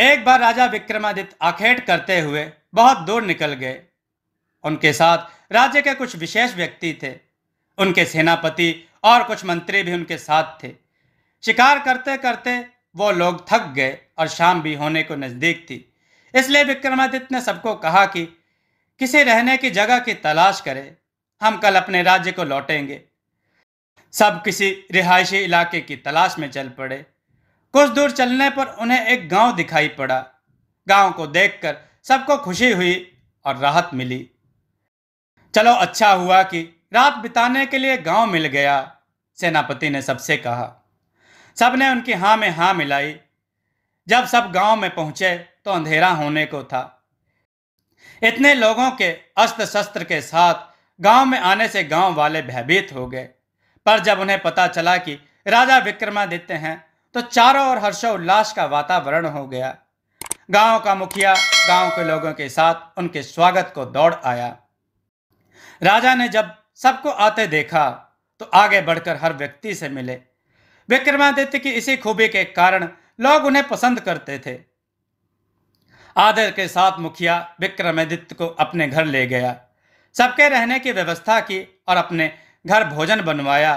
एक बार राजा विक्रमादित्य आखेट करते हुए बहुत दूर निकल गए उनके साथ राज्य के कुछ विशेष व्यक्ति थे उनके सेनापति और कुछ मंत्री भी उनके साथ थे शिकार करते करते वो लोग थक गए और शाम भी होने को नज़दीक थी इसलिए विक्रमादित्य ने सबको कहा कि किसी रहने की जगह की तलाश करें हम कल अपने राज्य को लौटेंगे सब किसी रिहायशी इलाके की तलाश में चल पड़े कुछ दूर चलने पर उन्हें एक गांव दिखाई पड़ा गांव को देखकर सबको खुशी हुई और राहत मिली चलो अच्छा हुआ कि रात बिताने के लिए गांव मिल गया सेनापति ने सबसे कहा सबने उनकी हाँ में हाँ मिलाई जब सब गांव में पहुंचे तो अंधेरा होने को था इतने लोगों के अस्त्र शस्त्र के साथ गांव में आने से गांव वाले भयभीत हो गए पर जब उन्हें पता चला कि राजा विक्रमादित्य हैं तो चारों ओर हर्षोल्लास का वातावरण हो गया गांव का मुखिया गांव के लोगों के साथ उनके स्वागत को दौड़ आया राजा ने जब सबको आते देखा तो आगे बढ़कर हर व्यक्ति से मिले विक्रमादित्य की इसी खूबी के कारण लोग उन्हें पसंद करते थे आदर के साथ मुखिया विक्रमादित्य को अपने घर ले गया सबके रहने की व्यवस्था की और अपने घर भोजन बनवाया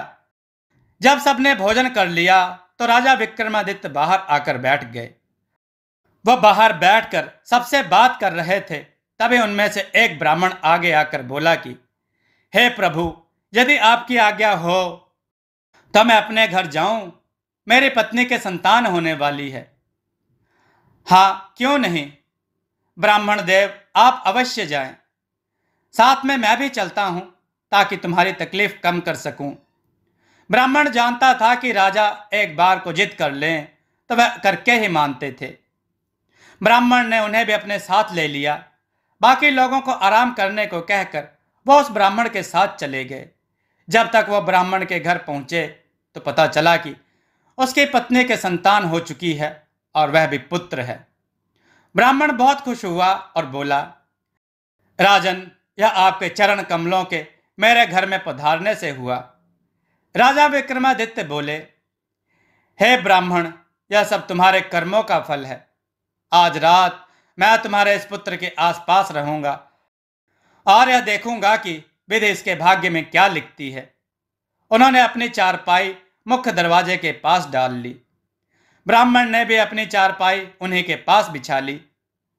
जब सबने भोजन कर लिया तो राजा विक्रमादित्य बाहर आकर बैठ गए वह बाहर बैठकर सबसे बात कर रहे थे तभी उनमें से एक ब्राह्मण आगे आकर बोला कि हे प्रभु यदि आपकी आज्ञा हो तो मैं अपने घर जाऊं मेरी पत्नी के संतान होने वाली है हाँ क्यों नहीं ब्राह्मण देव आप अवश्य जाएं साथ में मैं भी चलता हूं ताकि तुम्हारी तकलीफ कम कर सकूं ब्राह्मण जानता था कि राजा एक बार को जिद कर लें तो वह करके ही मानते थे ब्राह्मण ने उन्हें भी अपने साथ ले लिया बाकी लोगों को आराम करने को कहकर वह उस ब्राह्मण के साथ चले गए जब तक वह ब्राह्मण के घर पहुंचे तो पता चला कि उसकी पत्नी के संतान हो चुकी है और वह भी पुत्र है ब्राह्मण बहुत खुश हुआ और बोला राजन यह आपके चरण कमलों के मेरे घर में पधारने से हुआ राजा विक्रमादित्य बोले हे ब्राह्मण यह सब तुम्हारे कर्मों का फल है आज रात मैं तुम्हारे इस पुत्र के आसपास रहूंगा और यह देखूंगा कि विधि इसके भाग्य में क्या लिखती है उन्होंने अपनी चारपाई मुख्य दरवाजे के पास डाल ली ब्राह्मण ने भी अपनी चारपाई उन्हीं के पास बिछा ली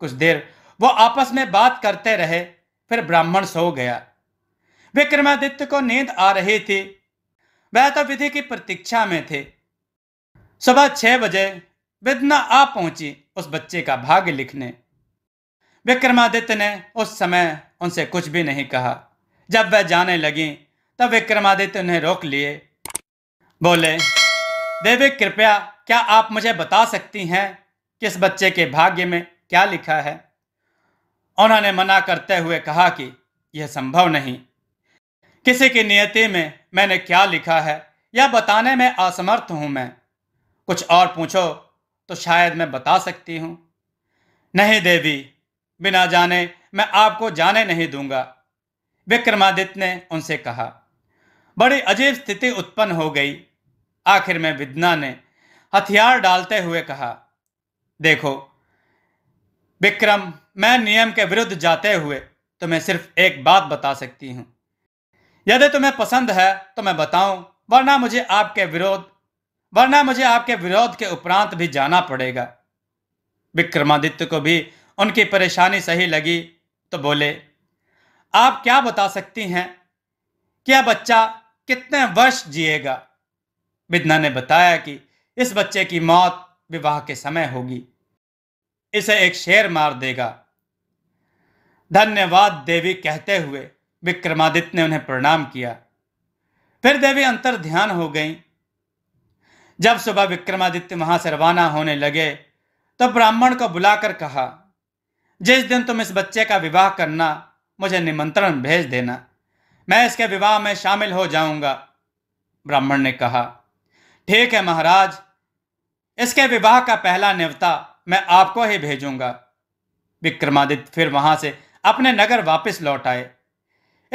कुछ देर वो आपस में बात करते रहे फिर ब्राह्मण सो गया विक्रमादित्य को नींद आ रही थी वह तो विधि की प्रतीक्षा में थे सुबह छह बजे वेदना आ पहुंची उस बच्चे का भाग्य लिखने विक्रमादित्य ने उस समय उनसे कुछ भी नहीं कहा जब वह जाने लगी तब विक्रमादित्य उन्हें रोक लिए बोले देवी कृपया क्या आप मुझे बता सकती हैं कि इस बच्चे के भाग्य में क्या लिखा है उन्होंने मना करते हुए कहा कि यह संभव नहीं किसी की नियति में मैंने क्या लिखा है या बताने में असमर्थ हूं मैं कुछ और पूछो तो शायद मैं बता सकती हूं नहीं देवी बिना जाने मैं आपको जाने नहीं दूंगा विक्रमादित्य ने उनसे कहा बड़ी अजीब स्थिति उत्पन्न हो गई आखिर में विदना ने हथियार डालते हुए कहा देखो विक्रम मैं नियम के विरुद्ध जाते हुए तुम्हें सिर्फ एक बात बता सकती हूँ यदि तुम्हें पसंद है तो मैं बताऊं वरना मुझे आपके विरोध वरना मुझे आपके विरोध के उपरांत भी जाना पड़ेगा विक्रमादित्य को भी उनकी परेशानी सही लगी तो बोले आप क्या बता सकती हैं कि यह बच्चा कितने वर्ष जिएगा विदना ने बताया कि इस बच्चे की मौत विवाह के समय होगी इसे एक शेर मार देगा धन्यवाद देवी कहते हुए विक्रमादित्य ने उन्हें प्रणाम किया फिर देवी अंतर ध्यान हो गई जब सुबह विक्रमादित्य वहां से रवाना होने लगे तो ब्राह्मण को बुलाकर कहा जिस दिन तुम इस बच्चे का विवाह करना मुझे निमंत्रण भेज देना मैं इसके विवाह में शामिल हो जाऊंगा ब्राह्मण ने कहा ठीक है महाराज इसके विवाह का पहला न्यवता मैं आपको ही भेजूंगा विक्रमादित्य फिर वहां से अपने नगर वापस लौट आए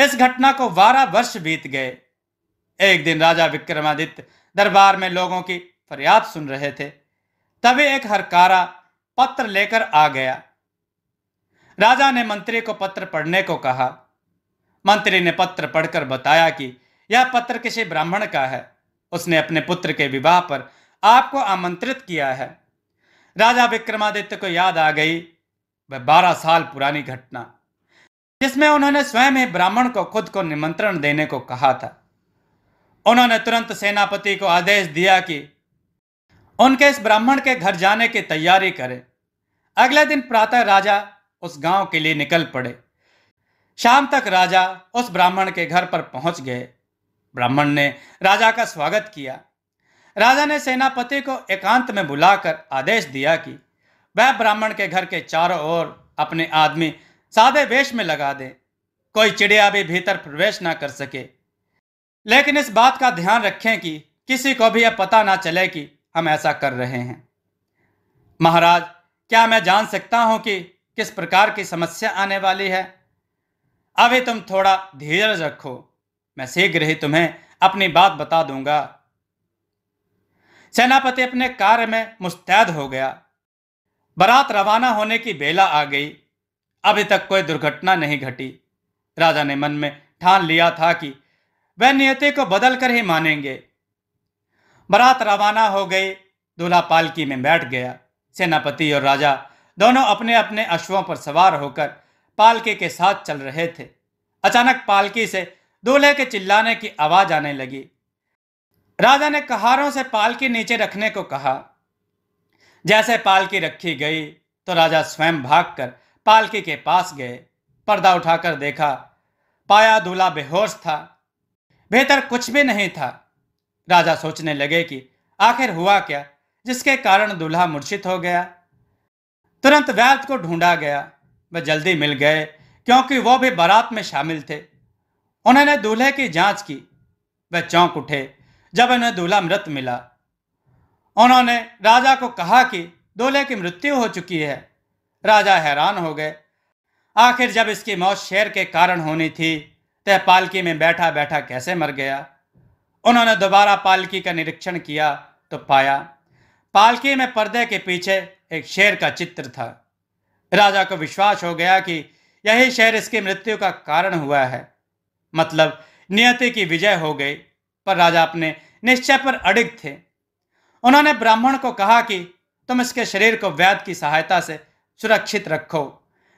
इस घटना को बारह वर्ष बीत गए एक दिन राजा विक्रमादित्य दरबार में लोगों की फरियाद सुन रहे थे तभी एक हरकारा पत्र लेकर आ गया राजा ने मंत्री को पत्र पढ़ने को कहा मंत्री ने पत्र पढ़कर बताया कि यह पत्र किसी ब्राह्मण का है उसने अपने पुत्र के विवाह पर आपको आमंत्रित किया है राजा विक्रमादित्य को याद आ गई वह बारह साल पुरानी घटना जिसमें उन्होंने स्वयं ही ब्राह्मण को खुद को निमंत्रण देने को कहा था उन्होंने तुरंत सेनापति को आदेश दिया कि उनके इस ब्राह्मण के घर जाने की तैयारी करें अगले दिन प्रातः राजा उस गांव के लिए निकल पड़े शाम तक राजा उस ब्राह्मण के घर पर पहुंच गए ब्राह्मण ने राजा का स्वागत किया राजा ने सेनापति को एकांत में बुलाकर आदेश दिया कि वह ब्राह्मण के घर के चारों ओर अपने आदमी सादे वेश में लगा दें कोई चिड़िया भी भीतर प्रवेश ना कर सके लेकिन इस बात का ध्यान रखें कि किसी को भी यह पता ना चले कि हम ऐसा कर रहे हैं महाराज क्या मैं जान सकता हूं कि किस प्रकार की समस्या आने वाली है अभी तुम थोड़ा धीरज रखो मैं शीघ्र ही तुम्हें अपनी बात बता दूंगा सेनापति अपने कार्य में मुस्तैद हो गया बारात रवाना होने की बेला आ गई अभी तक कोई दुर्घटना नहीं घटी राजा ने मन में ठान लिया था कि वह नियति को बदल कर ही मानेंगे बरात रवाना हो गई दूल्हा पालकी में बैठ गया सेनापति और राजा दोनों अपने अपने अश्वों पर सवार होकर पालकी के साथ चल रहे थे अचानक पालकी से दूल्हे के चिल्लाने की आवाज आने लगी राजा ने कहारों से पालकी नीचे रखने को कहा जैसे पालकी रखी गई तो राजा स्वयं भागकर पालकी के पास गए पर्दा उठाकर देखा पाया दूल्हा बेहोश था बेहतर कुछ भी नहीं था राजा सोचने लगे कि आखिर हुआ क्या जिसके कारण दूल्हा मूर्छित हो गया तुरंत वैद को ढूंढा गया वह जल्दी मिल गए क्योंकि वो भी बारात में शामिल थे उन्होंने दूल्हे की जांच की वह चौंक उठे जब उन्हें दूल्हा मृत मिला उन्होंने राजा को कहा कि दूल्हे की मृत्यु हो चुकी है राजा हैरान हो गए आखिर जब इसकी मौत शेर के कारण होनी थी तो पालकी में बैठा बैठा कैसे मर गया उन्होंने दोबारा पालकी का निरीक्षण किया तो पाया पालकी में पर्दे के पीछे एक शेर का चित्र था राजा को विश्वास हो गया कि यही शेर इसकी मृत्यु का कारण हुआ है मतलब नियति की विजय हो गई पर राजा अपने निश्चय पर अड़िग थे उन्होंने ब्राह्मण को कहा कि तुम इसके शरीर को वैद की सहायता से सुरक्षित रखो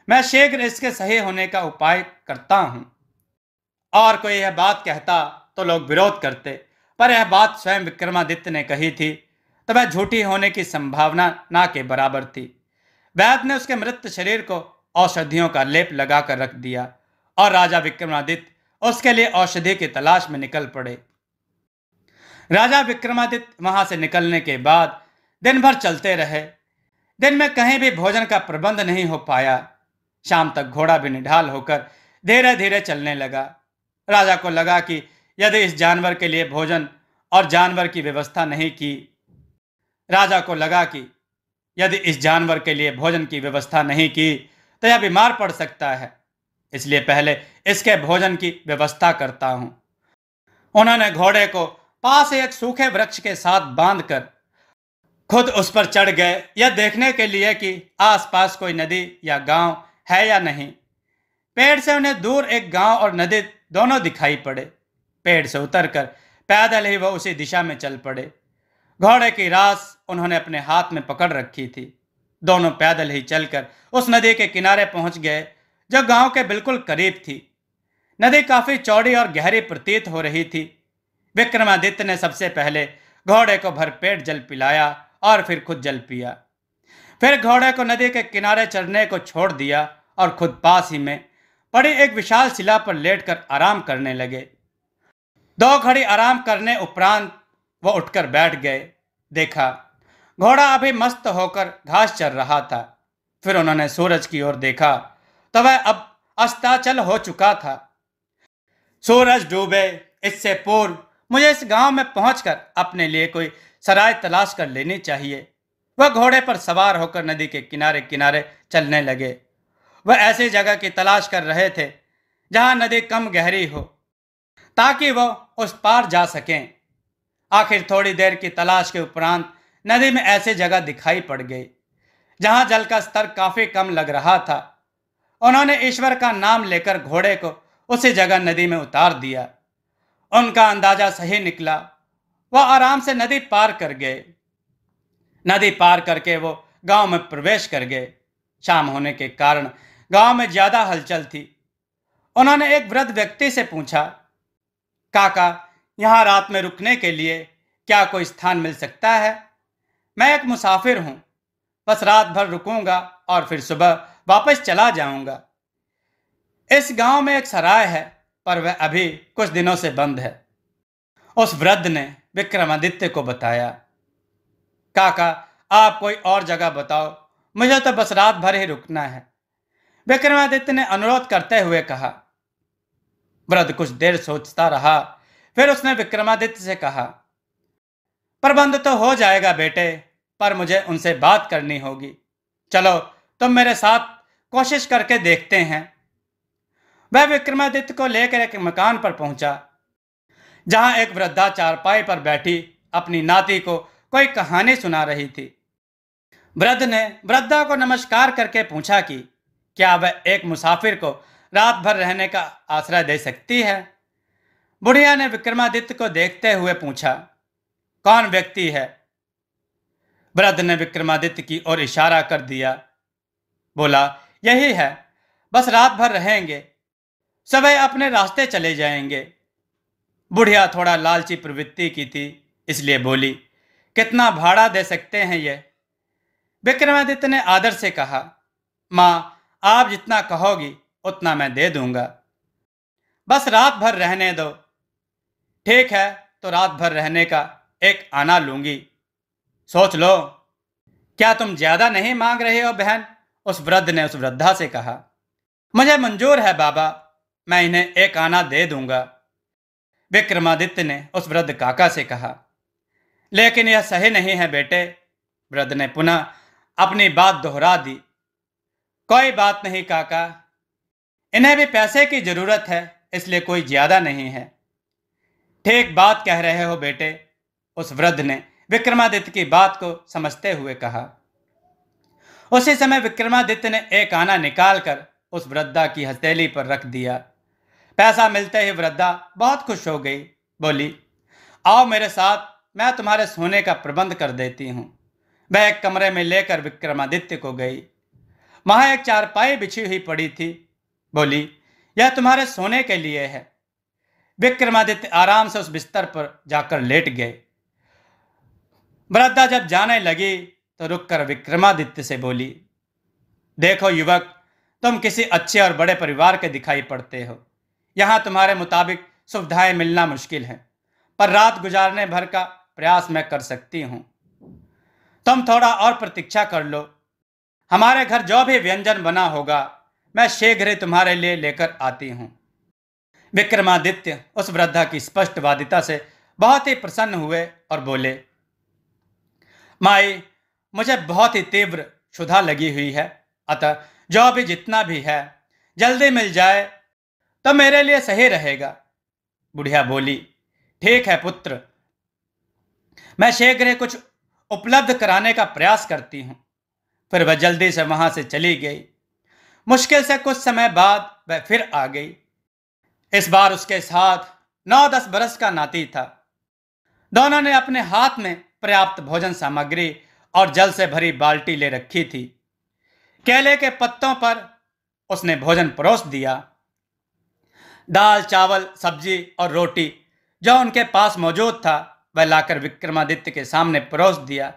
मैं शीघ्र इसके सही होने का उपाय करता हूँ और कोई यह बात कहता तो लोग विरोध करते पर यह बात स्वयं विक्रमादित्य ने कही थी तो वह झूठी होने की संभावना ना के बराबर थी वैद्य ने उसके मृत शरीर को औषधियों का लेप लगा कर रख दिया और राजा विक्रमादित्य उसके लिए औषधि की तलाश में निकल पड़े राजा विक्रमादित्य वहां से निकलने के बाद दिन भर चलते रहे दिन में कहीं भी भोजन का प्रबंध नहीं हो पाया शाम तक घोड़ा भी निढाल होकर धीरे धीरे चलने लगा राजा को लगा कि यदि इस जानवर के लिए भोजन और जानवर की व्यवस्था नहीं की राजा को लगा कि यदि इस जानवर के लिए भोजन की व्यवस्था नहीं की तो यह बीमार पड़ सकता है इसलिए पहले इसके भोजन की व्यवस्था करता हूँ उन्होंने घोड़े को पास एक सूखे वृक्ष के साथ बांधकर खुद उस पर चढ़ गए यह देखने के लिए कि आसपास कोई नदी या गांव है या नहीं पेड़ से उन्हें दूर एक गांव और नदी दोनों दिखाई पड़े पेड़ से उतरकर पैदल ही वह उसी दिशा में चल पड़े घोड़े की रास उन्होंने अपने हाथ में पकड़ रखी थी दोनों पैदल ही चलकर उस नदी के किनारे पहुंच गए जो गांव के बिल्कुल करीब थी नदी काफी चौड़ी और गहरी प्रतीत हो रही थी विक्रमादित्य ने सबसे पहले घोड़े को भरपेट जल पिलाया और फिर खुद जल पिया फिर घोड़े को नदी के किनारे चढ़ने को छोड़ दिया और खुद पास ही में पड़ी एक विशाल शिला पर लेटकर आराम करने लगे दो घड़ी आराम करने उपरांत वह उठकर बैठ गए देखा घोड़ा अभी मस्त होकर घास चल रहा था फिर उन्होंने सूरज की ओर देखा तो वह अब अस्ताचल हो चुका था सूरज डूबे इससे पूर्व मुझे इस गांव में पहुंचकर अपने लिए कोई सराय तलाश कर लेनी चाहिए वह घोड़े पर सवार होकर नदी के किनारे किनारे चलने लगे वह ऐसी जगह की तलाश कर रहे थे जहां नदी कम गहरी हो ताकि वह उस पार जा सकें आखिर थोड़ी देर की तलाश के उपरांत नदी में ऐसी जगह दिखाई पड़ गई जहां जल का स्तर काफी कम लग रहा था उन्होंने ईश्वर का नाम लेकर घोड़े को उसी जगह नदी में उतार दिया उनका अंदाजा सही निकला वह आराम से नदी पार कर गए नदी पार करके वो गांव में प्रवेश कर गए शाम होने के कारण गांव में ज़्यादा हलचल थी उन्होंने एक वृद्ध व्यक्ति से पूछा काका यहाँ रात में रुकने के लिए क्या कोई स्थान मिल सकता है मैं एक मुसाफिर हूँ बस रात भर रुकूंगा और फिर सुबह वापस चला जाऊंगा इस गांव में एक सराय है पर वह अभी कुछ दिनों से बंद है उस वृद्ध ने विक्रमादित्य को बताया काका आप कोई और जगह बताओ मुझे तो बस रात भर ही रुकना है विक्रमादित्य ने अनुरोध करते हुए कहा वृद्ध कुछ देर सोचता रहा फिर उसने विक्रमादित्य से कहा प्रबंध तो हो जाएगा बेटे पर मुझे उनसे बात करनी होगी चलो तुम मेरे साथ कोशिश करके देखते हैं वह विक्रमादित्य को लेकर एक मकान पर पहुंचा जहां एक वृद्धा चारपाई पर बैठी अपनी नाती को कोई कहानी सुना रही थी वृद्ध ने वृद्धा को नमस्कार करके पूछा कि क्या वह एक मुसाफिर को रात भर रहने का आश्रय दे सकती है बुढ़िया ने विक्रमादित्य को देखते हुए पूछा कौन व्यक्ति है वृद्ध ने विक्रमादित्य की ओर इशारा कर दिया बोला यही है बस रात भर रहेंगे सवे अपने रास्ते चले जाएंगे बुढ़िया थोड़ा लालची प्रवृत्ति की थी इसलिए बोली कितना भाड़ा दे सकते हैं ये विक्रमादित्य ने आदर से कहा माँ आप जितना कहोगी उतना मैं दे दूंगा बस रात भर रहने दो ठीक है तो रात भर रहने का एक आना लूंगी सोच लो क्या तुम ज्यादा नहीं मांग रहे हो बहन उस वृद्ध ने उस वृद्धा से कहा मुझे मंजूर है बाबा मैं इन्हें एक आना दे दूंगा विक्रमादित्य ने उस वृद्ध काका से कहा लेकिन यह सही नहीं है बेटे वृद्ध ने पुनः अपनी बात दोहरा दी कोई बात नहीं काका इन्हें भी पैसे की जरूरत है इसलिए कोई ज्यादा नहीं है ठीक बात कह रहे हो बेटे उस वृद्ध ने विक्रमादित्य की बात को समझते हुए कहा उसी समय विक्रमादित्य ने एक आना निकालकर उस वृद्धा की हथेली पर रख दिया पैसा मिलते ही वृद्धा बहुत खुश हो गई बोली आओ मेरे साथ मैं तुम्हारे सोने का प्रबंध कर देती हूँ वह एक कमरे में लेकर विक्रमादित्य को गई वहाँ एक चारपाई बिछी हुई पड़ी थी बोली यह तुम्हारे सोने के लिए है विक्रमादित्य आराम से उस बिस्तर पर जाकर लेट गए वृद्धा जब जाने लगी तो रुककर विक्रमादित्य से बोली देखो युवक तुम किसी अच्छे और बड़े परिवार के दिखाई पड़ते हो यहाँ तुम्हारे मुताबिक सुविधाएं मिलना मुश्किल है पर रात गुजारने भर का प्रयास मैं कर सकती हूँ तुम थोड़ा और प्रतीक्षा कर लो हमारे घर जो भी व्यंजन बना होगा मैं शीघ्र तुम्हारे लिए लेकर आती हूँ विक्रमादित्य उस वृद्धा की स्पष्टवादिता से बहुत ही प्रसन्न हुए और बोले माई मुझे बहुत ही तीव्र क्षुधा लगी हुई है अतः जो भी जितना भी है जल्दी मिल जाए तब तो मेरे लिए सही रहेगा बुढ़िया बोली ठीक है पुत्र मैं ही कुछ उपलब्ध कराने का प्रयास करती हूँ फिर वह जल्दी से वहां से चली गई मुश्किल से कुछ समय बाद वह फिर आ गई इस बार उसके साथ नौ दस बरस का नाती था दोनों ने अपने हाथ में पर्याप्त भोजन सामग्री और जल से भरी बाल्टी ले रखी थी केले के पत्तों पर उसने भोजन परोस दिया दाल चावल सब्जी और रोटी जो उनके पास मौजूद था वह लाकर विक्रमादित्य के सामने परोस दिया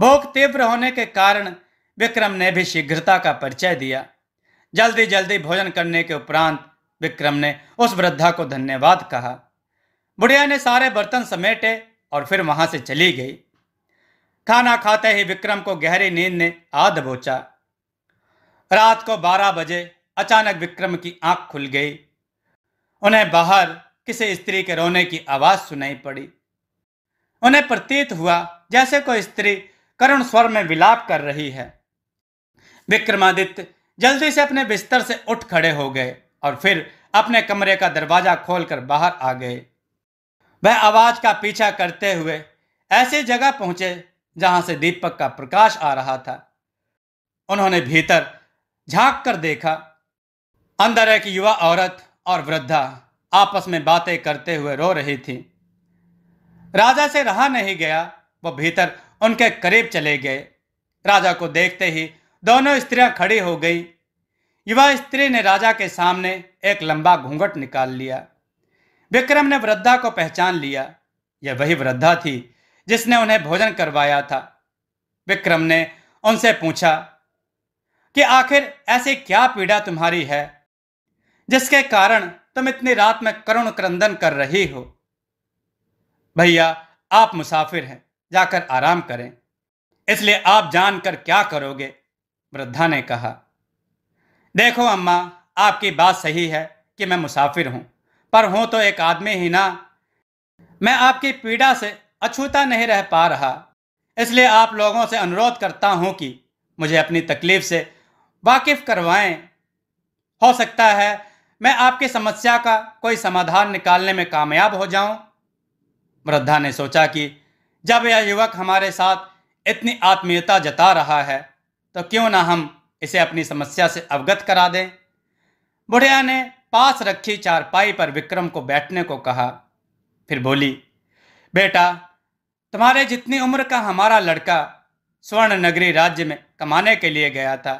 भूख तीव्र होने के कारण विक्रम ने भी शीघ्रता का परिचय दिया जल्दी जल्दी भोजन करने के उपरांत विक्रम ने उस वृद्धा को धन्यवाद कहा बुढ़िया ने सारे बर्तन समेटे और फिर वहां से चली गई खाना खाते ही विक्रम को गहरी नींद ने आध बोचा रात को 12 बजे अचानक विक्रम की आंख खुल गई उन्हें बाहर किसी स्त्री के रोने की आवाज सुनाई पड़ी उन्हें प्रतीत हुआ जैसे कोई स्त्री करुण स्वर में विलाप कर रही है विक्रमादित्य जल्दी से अपने बिस्तर से उठ खड़े हो गए और फिर अपने कमरे का दरवाजा खोलकर बाहर आ गए वह आवाज का पीछा करते हुए ऐसी जगह पहुंचे जहां से दीपक का प्रकाश आ रहा था उन्होंने भीतर झांक कर देखा अंदर एक युवा औरत और वृद्धा आपस में बातें करते हुए रो रही थी राजा से रहा नहीं गया वह भीतर उनके करीब चले गए राजा को देखते ही दोनों स्त्रियां खड़ी हो गई युवा स्त्री ने राजा के सामने एक लंबा घूंघट निकाल लिया विक्रम ने वृद्धा को पहचान लिया यह वही वृद्धा थी जिसने उन्हें भोजन करवाया था विक्रम ने उनसे पूछा कि आखिर ऐसी क्या पीड़ा तुम्हारी है जिसके कारण तुम इतनी रात में करुण क्रंदन कर रही हो भैया आप मुसाफिर हैं जाकर आराम करें इसलिए आप जानकर क्या करोगे वृद्धा ने कहा देखो अम्मा आपकी बात सही है कि मैं मुसाफिर हूं पर हूं तो एक आदमी ही ना मैं आपकी पीड़ा से अछूता नहीं रह पा रहा इसलिए आप लोगों से अनुरोध करता हूं कि मुझे अपनी तकलीफ से वाकिफ करवाएं हो सकता है मैं आपकी समस्या का कोई समाधान निकालने में कामयाब हो जाऊं वृद्धा ने सोचा कि जब यह युवक हमारे साथ इतनी आत्मीयता जता रहा है तो क्यों ना हम इसे अपनी समस्या से अवगत करा दें बुढ़िया ने पास रखी चारपाई पर विक्रम को बैठने को कहा फिर बोली बेटा तुम्हारे जितनी उम्र का हमारा लड़का स्वर्ण नगरी राज्य में कमाने के लिए गया था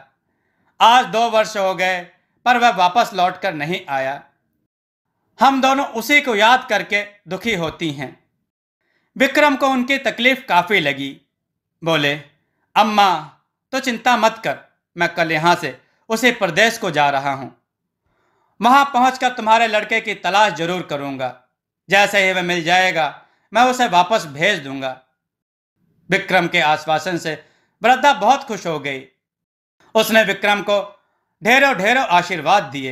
आज दो वर्ष हो गए पर वह वापस लौटकर नहीं आया हम दोनों उसी को याद करके दुखी होती हैं विक्रम को उनकी तकलीफ काफ़ी लगी बोले अम्मा तो चिंता मत कर मैं कल यहां से उसी प्रदेश को जा रहा हूं वहां पहुंचकर तुम्हारे लड़के की तलाश जरूर करूंगा जैसे ही वह मिल जाएगा मैं उसे वापस भेज दूंगा विक्रम के आश्वासन से वृद्धा बहुत खुश हो गई उसने विक्रम को ढेरों ढेरों आशीर्वाद दिए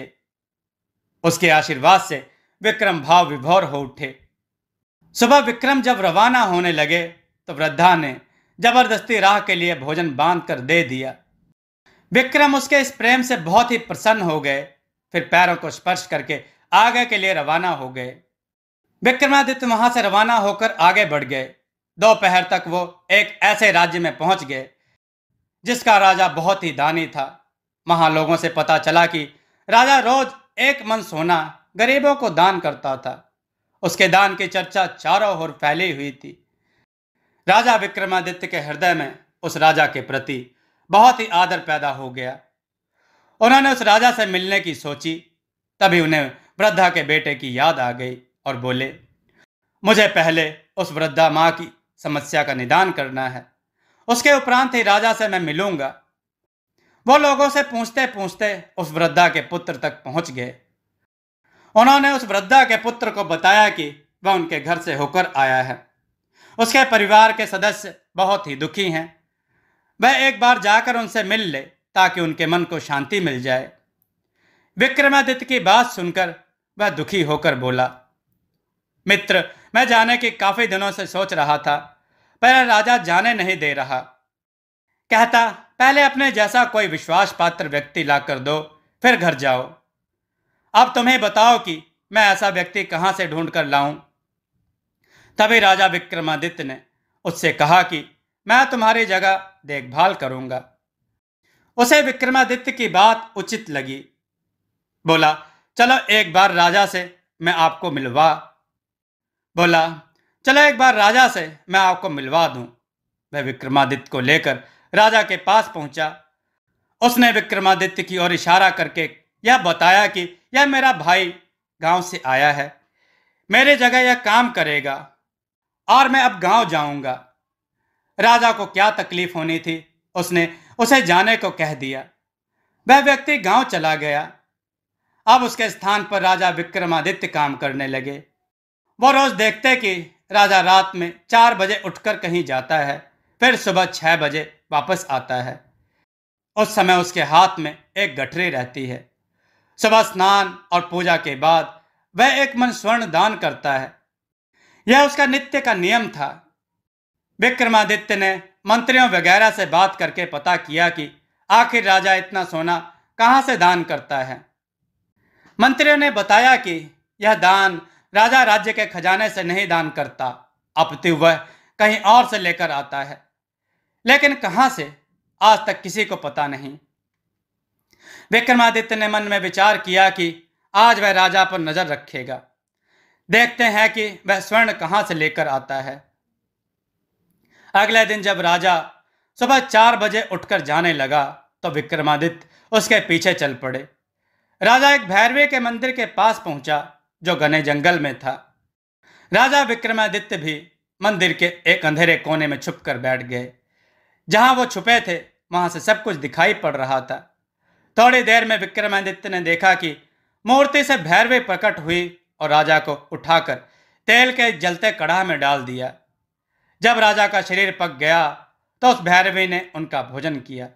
उसके आशीर्वाद से विक्रम भाव विभोर हो उठे सुबह विक्रम जब रवाना होने लगे तो वृद्धा ने जबरदस्ती राह के लिए भोजन बांध कर दे दिया विक्रम उसके इस प्रेम से बहुत ही प्रसन्न हो गए फिर पैरों को स्पर्श करके आगे के लिए रवाना हो गए विक्रमादित्य वहां से रवाना होकर आगे बढ़ गए दोपहर तक वो एक ऐसे राज्य में पहुंच गए जिसका राजा बहुत ही दानी था वहां लोगों से पता चला कि राजा रोज एक मन सोना गरीबों को दान करता था उसके दान की चर्चा चारों ओर फैली हुई थी राजा विक्रमादित्य के हृदय में उस राजा के प्रति बहुत ही आदर पैदा हो गया उन्होंने उस राजा से मिलने की सोची तभी उन्हें वृद्धा के बेटे की याद आ गई और बोले मुझे पहले उस वृद्धा माँ की समस्या का निदान करना है उसके उपरांत ही राजा से मैं मिलूंगा वो लोगों से पूछते पूछते उस वृद्धा के पुत्र तक पहुंच गए उन्होंने उस वृद्धा के पुत्र को बताया कि वह उनके घर से होकर आया है उसके परिवार के सदस्य बहुत ही दुखी हैं वह एक बार जाकर उनसे मिल ले ताकि उनके मन को शांति मिल जाए विक्रमादित्य की बात सुनकर वह दुखी होकर बोला मित्र मैं जाने की काफ़ी दिनों से सोच रहा था पर राजा जाने नहीं दे रहा कहता पहले अपने जैसा कोई विश्वास पात्र व्यक्ति ला कर दो फिर घर जाओ अब तुम्हें बताओ कि मैं ऐसा व्यक्ति कहाँ से ढूंढ कर लाऊं तभी राजा विक्रमादित्य ने उससे कहा कि मैं तुम्हारी जगह देखभाल करूंगा उसे विक्रमादित्य की बात उचित लगी बोला चलो एक बार राजा से मैं आपको मिलवा बोला चलो एक बार राजा से मैं आपको मिलवा दूं वह विक्रमादित्य को लेकर राजा के पास पहुंचा उसने विक्रमादित्य की ओर इशारा करके यह बताया कि यह मेरा भाई गांव से आया है मेरे जगह यह काम करेगा और मैं अब गांव जाऊंगा राजा को क्या तकलीफ होनी थी उसने उसे जाने को कह दिया वह व्यक्ति गांव चला गया अब उसके स्थान पर राजा विक्रमादित्य काम करने लगे वो रोज देखते कि राजा रात में चार बजे उठकर कहीं जाता है फिर सुबह छः बजे वापस आता है उस समय उसके हाथ में एक गठरी रहती है सुबह स्नान और पूजा के बाद वह एक मन स्वर्ण दान करता है यह उसका नित्य का नियम था विक्रमादित्य ने मंत्रियों वगैरह से बात करके पता किया कि आखिर राजा इतना सोना कहाँ से दान करता है मंत्रियों ने बताया कि यह दान राजा राज्य के खजाने से नहीं दान करता अपितु तो वह कहीं और से लेकर आता है लेकिन कहां से आज तक किसी को पता नहीं विक्रमादित्य ने मन में विचार किया कि आज वह राजा पर नजर रखेगा देखते हैं कि वह स्वर्ण कहां से लेकर आता है अगले दिन जब राजा सुबह चार बजे उठकर जाने लगा तो विक्रमादित्य उसके पीछे चल पड़े राजा एक भैरवे के मंदिर के पास पहुंचा जो घने जंगल में था राजा विक्रमादित्य भी मंदिर के एक अंधेरे कोने में छुप बैठ गए जहां वो छुपे थे वहां से सब कुछ दिखाई पड़ रहा था थोड़ी देर में विक्रमादित्य ने देखा कि मूर्ति से भैरवी प्रकट हुई और राजा को उठाकर तेल के जलते कड़ाह में डाल दिया जब राजा का शरीर पक गया तो उस भैरवी ने उनका भोजन किया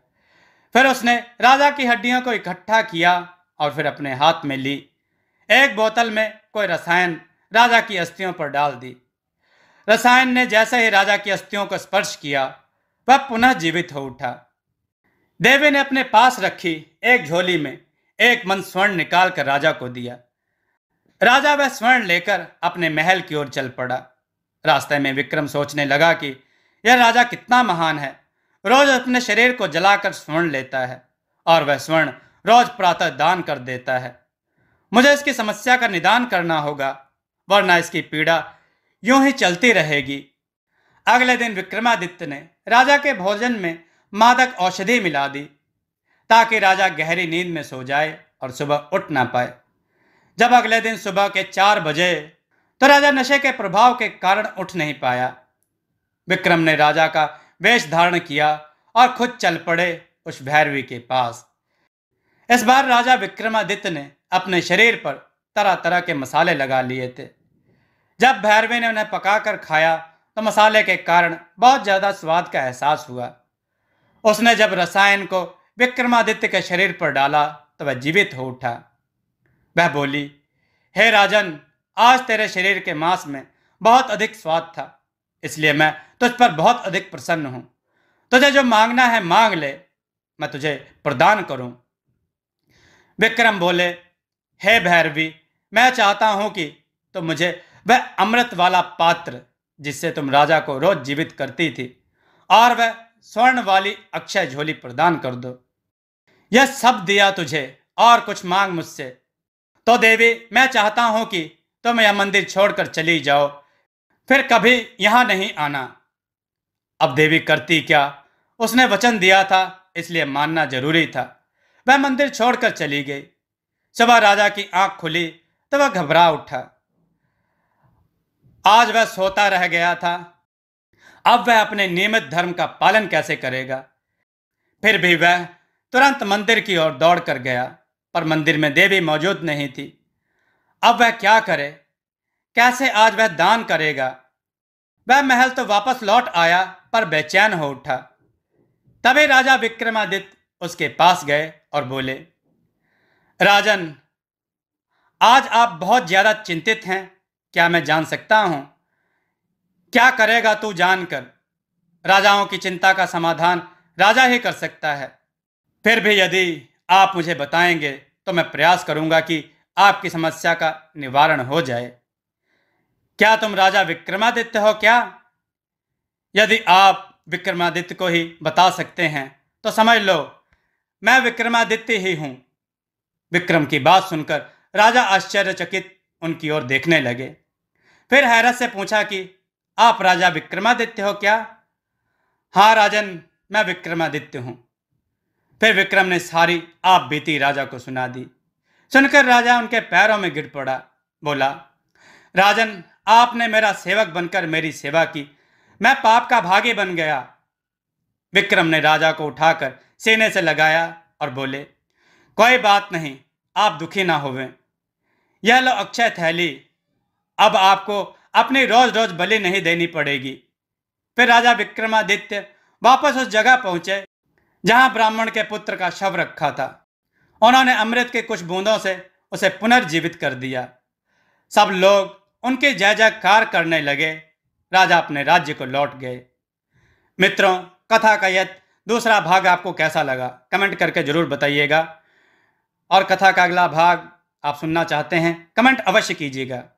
फिर उसने राजा की हड्डियों को इकट्ठा किया और फिर अपने हाथ में ली एक बोतल में कोई रसायन राजा की अस्थियों पर डाल दी रसायन ने जैसे ही राजा की अस्थियों को स्पर्श किया वह पुनः जीवित हो उठा देवी ने अपने पास रखी एक झोली में एक मन स्वर्ण निकालकर राजा को दिया राजा वह स्वर्ण लेकर अपने महल की ओर चल पड़ा रास्ते में विक्रम सोचने लगा कि यह राजा कितना महान है रोज अपने शरीर को जलाकर स्वर्ण लेता है और वह स्वर्ण रोज प्रातः दान कर देता है मुझे इसकी समस्या का निदान करना होगा वरना इसकी पीड़ा यूं ही चलती रहेगी अगले दिन विक्रमादित्य ने राजा के भोजन में मादक औषधि मिला दी ताकि राजा गहरी नींद में सो जाए और सुबह उठ ना पाए जब अगले दिन सुबह के चार बजे तो राजा नशे के प्रभाव के कारण उठ नहीं पाया विक्रम ने राजा का वेश धारण किया और खुद चल पड़े उस भैरवी के पास इस बार राजा विक्रमादित्य ने अपने शरीर पर तरह तरह के मसाले लगा लिए थे जब भैरवी ने उन्हें पकाकर खाया तो मसाले के कारण बहुत ज़्यादा स्वाद का एहसास हुआ उसने जब रसायन को विक्रमादित्य के शरीर पर डाला तो वह जीवित हो उठा वह बोली हे राजन आज तेरे शरीर के मांस में बहुत अधिक स्वाद था इसलिए मैं तुझ पर बहुत अधिक प्रसन्न हूं तुझे जो मांगना है मांग ले मैं तुझे प्रदान करूं विक्रम बोले हे भैरवी मैं चाहता हूं कि तो मुझे वह अमृत वाला पात्र जिससे तुम राजा को रोज जीवित करती थी और वह स्वर्ण वाली अक्षय झोली प्रदान कर दो यह सब दिया तुझे और कुछ मांग मुझसे तो देवी मैं चाहता हूं कि तुम यह मंदिर छोड़कर चली जाओ फिर कभी यहां नहीं आना अब देवी करती क्या उसने वचन दिया था इसलिए मानना जरूरी था वह मंदिर छोड़कर चली गई सुबह राजा की आंख खुली तो वह घबरा उठा आज वह सोता रह गया था अब वह अपने नियमित धर्म का पालन कैसे करेगा फिर भी वह तुरंत मंदिर की ओर दौड़ कर गया पर मंदिर में देवी मौजूद नहीं थी अब वह क्या करे कैसे आज वह दान करेगा वह महल तो वापस लौट आया पर बेचैन हो उठा तभी राजा विक्रमादित्य उसके पास गए और बोले राजन आज आप बहुत ज़्यादा चिंतित हैं क्या मैं जान सकता हूं क्या करेगा तू जानकर राजाओं की चिंता का समाधान राजा ही कर सकता है फिर भी यदि आप मुझे बताएंगे तो मैं प्रयास करूंगा कि आपकी समस्या का निवारण हो जाए क्या तुम राजा विक्रमादित्य हो क्या यदि आप विक्रमादित्य को ही बता सकते हैं तो समझ लो मैं विक्रमादित्य ही हूं विक्रम की बात सुनकर राजा आश्चर्यचकित उनकी ओर देखने लगे फिर हैरत से पूछा कि आप राजा विक्रमादित्य हो क्या हाँ राजन मैं विक्रमादित्य हूँ फिर विक्रम ने सारी आप बीती राजा को सुना दी सुनकर राजा उनके पैरों में गिर पड़ा बोला राजन आपने मेरा सेवक बनकर मेरी सेवा की मैं पाप का भागी बन गया विक्रम ने राजा को उठाकर सीने से लगाया और बोले कोई बात नहीं आप दुखी ना होवें यह लो अक्षय थैली अब आपको अपनी रोज रोज बलि नहीं देनी पड़ेगी फिर राजा विक्रमादित्य वापस उस जगह पहुंचे जहां ब्राह्मण के पुत्र का शव रखा था उन्होंने अमृत के कुछ बूंदों से उसे पुनर्जीवित कर दिया सब लोग उनके जय जयकार करने लगे राजा अपने राज्य को लौट गए मित्रों कथा का यह दूसरा भाग आपको कैसा लगा कमेंट करके ज़रूर बताइएगा और कथा का अगला भाग आप सुनना चाहते हैं कमेंट अवश्य कीजिएगा